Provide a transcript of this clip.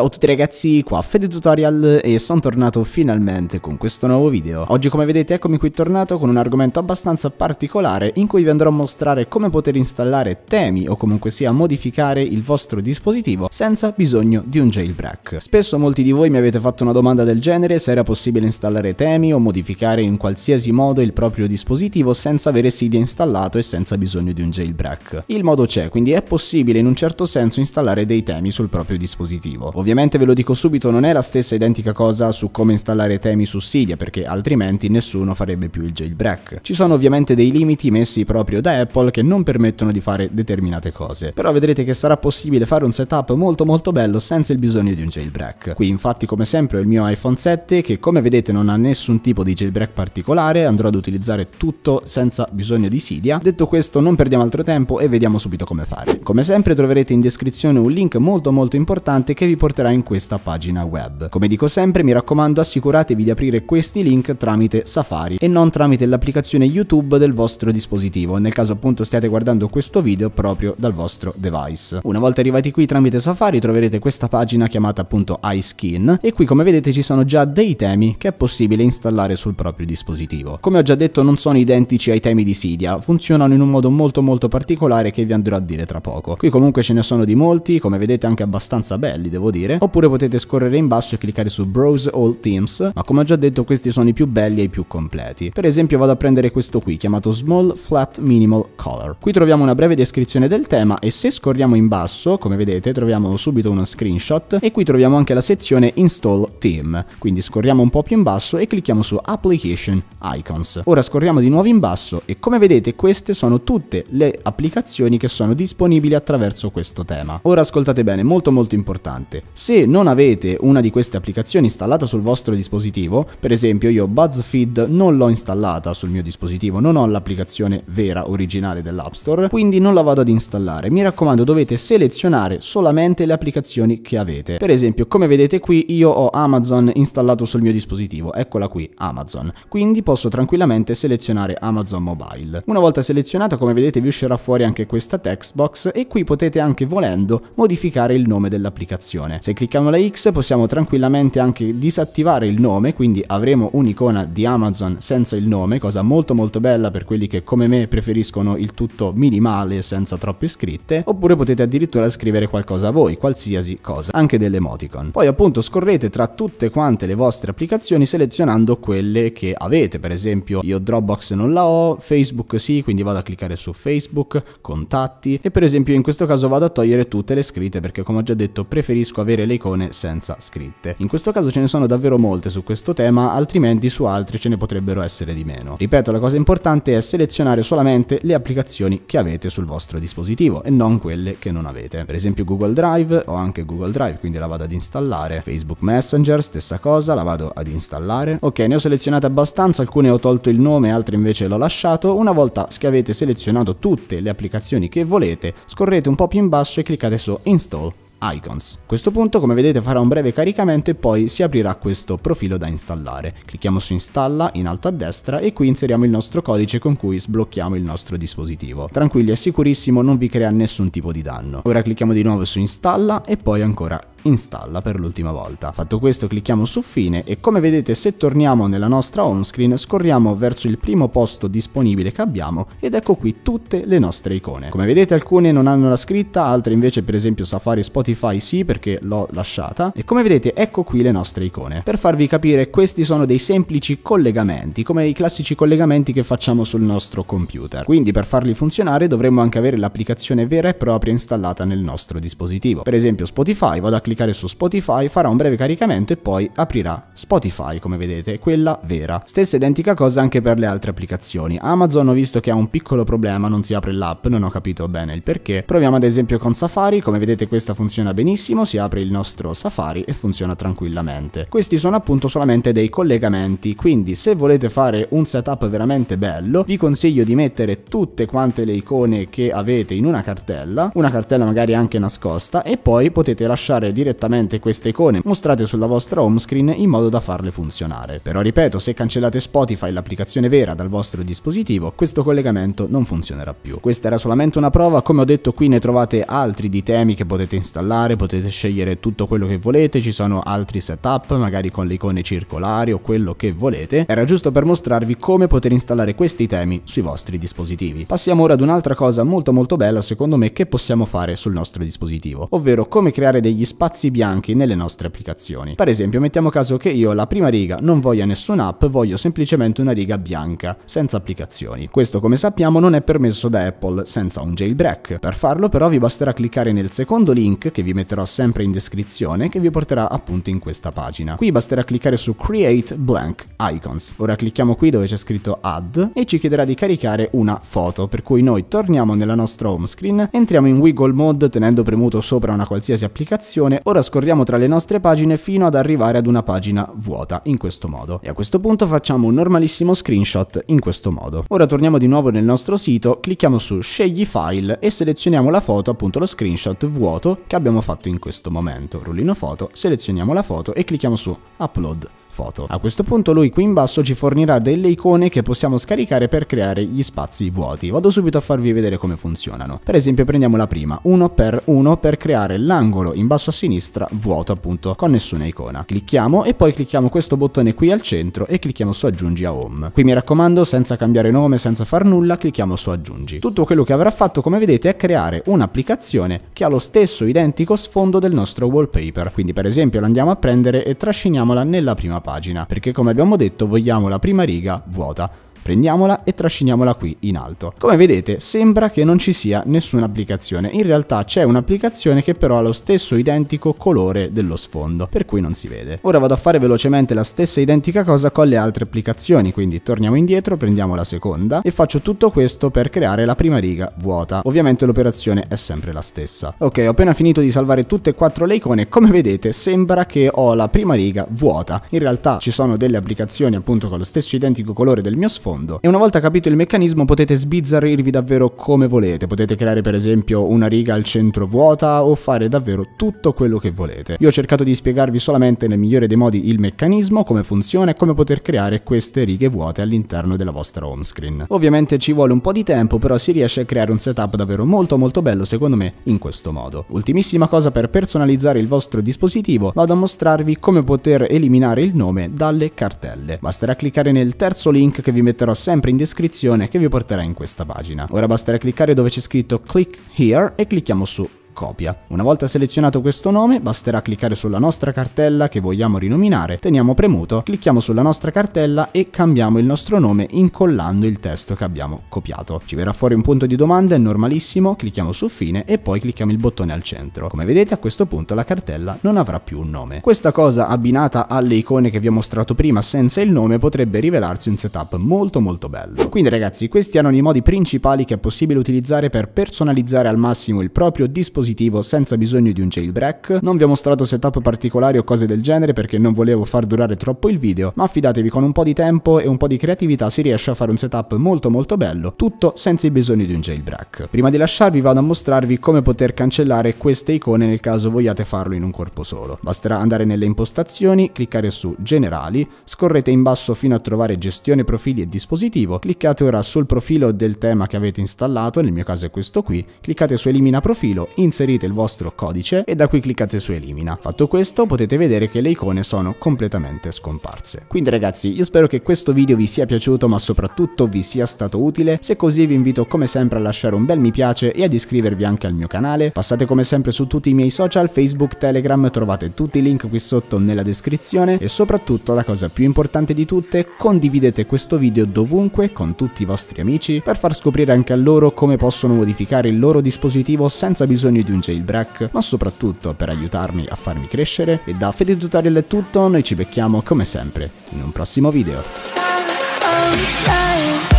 Ciao a tutti ragazzi, qua Fede Tutorial e sono tornato finalmente con questo nuovo video. Oggi come vedete eccomi qui tornato con un argomento abbastanza particolare in cui vi andrò a mostrare come poter installare temi o comunque sia modificare il vostro dispositivo senza bisogno di un jailbreak. Spesso molti di voi mi avete fatto una domanda del genere se era possibile installare temi o modificare in qualsiasi modo il proprio dispositivo senza avere Cydia installato e senza bisogno di un jailbreak. Il modo c'è, quindi è possibile in un certo senso installare dei temi sul proprio dispositivo. Ovviamente Ovviamente ve lo dico subito, non è la stessa identica cosa su come installare temi su Cydia, perché altrimenti nessuno farebbe più il jailbreak. Ci sono ovviamente dei limiti messi proprio da Apple che non permettono di fare determinate cose, però vedrete che sarà possibile fare un setup molto molto bello senza il bisogno di un jailbreak. Qui infatti come sempre ho il mio iPhone 7 che come vedete non ha nessun tipo di jailbreak particolare, andrò ad utilizzare tutto senza bisogno di Cydia. Detto questo non perdiamo altro tempo e vediamo subito come fare. Come sempre troverete in descrizione un link molto molto importante che vi porterà risulterà in questa pagina web. Come dico sempre, mi raccomando assicuratevi di aprire questi link tramite Safari e non tramite l'applicazione YouTube del vostro dispositivo, nel caso appunto stiate guardando questo video proprio dal vostro device. Una volta arrivati qui tramite Safari troverete questa pagina chiamata appunto iSkin e qui come vedete ci sono già dei temi che è possibile installare sul proprio dispositivo. Come ho già detto non sono identici ai temi di Sidia, funzionano in un modo molto molto particolare che vi andrò a dire tra poco. Qui comunque ce ne sono di molti, come vedete anche abbastanza belli devo dire, dire, oppure potete scorrere in basso e cliccare su Browse All Teams, ma come ho già detto questi sono i più belli e i più completi. Per esempio vado a prendere questo qui, chiamato Small Flat Minimal Color. Qui troviamo una breve descrizione del tema e se scorriamo in basso, come vedete, troviamo subito uno screenshot e qui troviamo anche la sezione Install Team. Quindi scorriamo un po' più in basso e clicchiamo su Application Icons. Ora scorriamo di nuovo in basso e come vedete queste sono tutte le applicazioni che sono disponibili attraverso questo tema. Ora ascoltate bene, molto molto importante. Se non avete una di queste applicazioni installata sul vostro dispositivo, per esempio io BuzzFeed non l'ho installata sul mio dispositivo, non ho l'applicazione vera originale dell'App Store, quindi non la vado ad installare. Mi raccomando, dovete selezionare solamente le applicazioni che avete. Per esempio, come vedete qui, io ho Amazon installato sul mio dispositivo, eccola qui, Amazon. Quindi posso tranquillamente selezionare Amazon Mobile. Una volta selezionata, come vedete, vi uscirà fuori anche questa text box e qui potete anche volendo modificare il nome dell'applicazione. Se clicchiamo la X possiamo tranquillamente anche disattivare il nome, quindi avremo un'icona di Amazon senza il nome, cosa molto molto bella per quelli che come me preferiscono il tutto minimale senza troppe scritte, oppure potete addirittura scrivere qualcosa a voi, qualsiasi cosa, anche delle emoticon. Poi appunto scorrete tra tutte quante le vostre applicazioni selezionando quelle che avete, per esempio io Dropbox non la ho, Facebook sì, quindi vado a cliccare su Facebook, contatti e per esempio in questo caso vado a togliere tutte le scritte perché come ho già detto preferisco avere avere le icone senza scritte. In questo caso ce ne sono davvero molte su questo tema, altrimenti su altri ce ne potrebbero essere di meno. Ripeto, la cosa importante è selezionare solamente le applicazioni che avete sul vostro dispositivo e non quelle che non avete. Per esempio Google Drive, ho anche Google Drive, quindi la vado ad installare. Facebook Messenger, stessa cosa, la vado ad installare. Ok, ne ho selezionate abbastanza, alcune ho tolto il nome, altre invece l'ho lasciato. Una volta che avete selezionato tutte le applicazioni che volete, scorrete un po' più in basso e cliccate su Install Icons. A questo punto come vedete farà un breve caricamento e poi si aprirà questo profilo da installare. Clicchiamo su installa in alto a destra e qui inseriamo il nostro codice con cui sblocchiamo il nostro dispositivo. Tranquilli è sicurissimo non vi crea nessun tipo di danno. Ora clicchiamo di nuovo su installa e poi ancora installa per l'ultima volta. Fatto questo clicchiamo su fine e come vedete se torniamo nella nostra home screen scorriamo verso il primo posto disponibile che abbiamo ed ecco qui tutte le nostre icone. Come vedete alcune non hanno la scritta, altre invece per esempio Safari e Spotify sì perché l'ho lasciata e come vedete ecco qui le nostre icone. Per farvi capire questi sono dei semplici collegamenti come i classici collegamenti che facciamo sul nostro computer. Quindi per farli funzionare dovremmo anche avere l'applicazione vera e propria installata nel nostro dispositivo. Per esempio Spotify vado a cliccare cliccare su Spotify, farà un breve caricamento e poi aprirà Spotify, come vedete, quella vera. Stessa identica cosa anche per le altre applicazioni. Amazon ho visto che ha un piccolo problema, non si apre l'app, non ho capito bene il perché. Proviamo ad esempio con Safari, come vedete questa funziona benissimo, si apre il nostro Safari e funziona tranquillamente. Questi sono appunto solamente dei collegamenti, quindi se volete fare un setup veramente bello, vi consiglio di mettere tutte quante le icone che avete in una cartella, una cartella magari anche nascosta, e poi potete lasciare di direttamente queste icone mostrate sulla vostra home screen in modo da farle funzionare. Però ripeto, se cancellate Spotify, l'applicazione vera, dal vostro dispositivo, questo collegamento non funzionerà più. Questa era solamente una prova, come ho detto qui ne trovate altri di temi che potete installare, potete scegliere tutto quello che volete, ci sono altri setup, magari con le icone circolari o quello che volete. Era giusto per mostrarvi come poter installare questi temi sui vostri dispositivi. Passiamo ora ad un'altra cosa molto molto bella secondo me che possiamo fare sul nostro dispositivo, ovvero come creare degli spazi spazi bianchi nelle nostre applicazioni. Per esempio, mettiamo caso che io la prima riga non voglia nessuna app, voglio semplicemente una riga bianca, senza applicazioni. Questo, come sappiamo, non è permesso da Apple senza un jailbreak. Per farlo, però, vi basterà cliccare nel secondo link, che vi metterò sempre in descrizione, che vi porterà appunto in questa pagina. Qui basterà cliccare su Create Blank Icons. Ora clicchiamo qui dove c'è scritto Add e ci chiederà di caricare una foto, per cui noi torniamo nella nostra home screen, entriamo in Wiggle Mode tenendo premuto sopra una qualsiasi applicazione ora scorriamo tra le nostre pagine fino ad arrivare ad una pagina vuota, in questo modo. E a questo punto facciamo un normalissimo screenshot in questo modo. Ora torniamo di nuovo nel nostro sito, clicchiamo su Scegli file e selezioniamo la foto, appunto lo screenshot vuoto che abbiamo fatto in questo momento. Rullino foto, selezioniamo la foto e clicchiamo su Upload foto. A questo punto lui qui in basso ci fornirà delle icone che possiamo scaricare per creare gli spazi vuoti. Vado subito a farvi vedere come funzionano. Per esempio prendiamo la prima, 1x1 per creare l'angolo in basso a sinistra vuoto appunto con nessuna icona. Clicchiamo e poi clicchiamo questo bottone qui al centro e clicchiamo su aggiungi a home. Qui mi raccomando senza cambiare nome, senza far nulla, clicchiamo su aggiungi. Tutto quello che avrà fatto come vedete è creare un'applicazione che ha lo stesso identico sfondo del nostro wallpaper. Quindi per esempio la andiamo a prendere e trasciniamola nella prima parte pagina, perché come abbiamo detto vogliamo la prima riga vuota. Prendiamola e trasciniamola qui in alto. Come vedete sembra che non ci sia nessuna applicazione, in realtà c'è un'applicazione che però ha lo stesso identico colore dello sfondo, per cui non si vede. Ora vado a fare velocemente la stessa identica cosa con le altre applicazioni, quindi torniamo indietro, prendiamo la seconda e faccio tutto questo per creare la prima riga vuota. Ovviamente l'operazione è sempre la stessa. Ok, ho appena finito di salvare tutte e quattro le icone, come vedete sembra che ho la prima riga vuota. In realtà ci sono delle applicazioni appunto con lo stesso identico colore del mio sfondo, fondo. E una volta capito il meccanismo potete sbizzarrirvi davvero come volete, potete creare per esempio una riga al centro vuota o fare davvero tutto quello che volete. Io ho cercato di spiegarvi solamente nel migliore dei modi il meccanismo, come funziona e come poter creare queste righe vuote all'interno della vostra home screen. Ovviamente ci vuole un po' di tempo, però si riesce a creare un setup davvero molto molto bello secondo me in questo modo. Ultimissima cosa per personalizzare il vostro dispositivo, vado a mostrarvi come poter eliminare il nome dalle cartelle. Basterà cliccare nel terzo link che vi metterò metterò sempre in descrizione che vi porterà in questa pagina. Ora basterà cliccare dove c'è scritto click here e clicchiamo su copia. Una volta selezionato questo nome, basterà cliccare sulla nostra cartella che vogliamo rinominare, teniamo premuto, clicchiamo sulla nostra cartella e cambiamo il nostro nome incollando il testo che abbiamo copiato. Ci verrà fuori un punto di domanda, è normalissimo, clicchiamo su fine e poi clicchiamo il bottone al centro. Come vedete a questo punto la cartella non avrà più un nome. Questa cosa abbinata alle icone che vi ho mostrato prima senza il nome potrebbe rivelarsi un setup molto molto bello. Quindi ragazzi questi erano i modi principali che è possibile utilizzare per personalizzare al massimo il proprio dispositivo dispositivo senza bisogno di un jailbreak. Non vi ho mostrato setup particolari o cose del genere perché non volevo far durare troppo il video, ma affidatevi con un po' di tempo e un po' di creatività si riesce a fare un setup molto molto bello, tutto senza il bisogno di un jailbreak. Prima di lasciarvi vado a mostrarvi come poter cancellare queste icone nel caso vogliate farlo in un corpo solo. Basterà andare nelle impostazioni, cliccare su generali, scorrete in basso fino a trovare gestione profili e dispositivo, cliccate ora sul profilo del tema che avete installato, nel mio caso è questo qui, cliccate su elimina profilo, inserite inserite il vostro codice e da qui cliccate su elimina. Fatto questo potete vedere che le icone sono completamente scomparse. Quindi ragazzi io spero che questo video vi sia piaciuto ma soprattutto vi sia stato utile, se così vi invito come sempre a lasciare un bel mi piace e ad iscrivervi anche al mio canale, passate come sempre su tutti i miei social, Facebook, Telegram, trovate tutti i link qui sotto nella descrizione e soprattutto la cosa più importante di tutte, condividete questo video dovunque con tutti i vostri amici per far scoprire anche a loro come possono modificare il loro dispositivo senza bisogno bisogno di un jailbreak, ma soprattutto per aiutarmi a farmi crescere. E da Fede Tutorial è tutto, noi ci becchiamo come sempre in un prossimo video.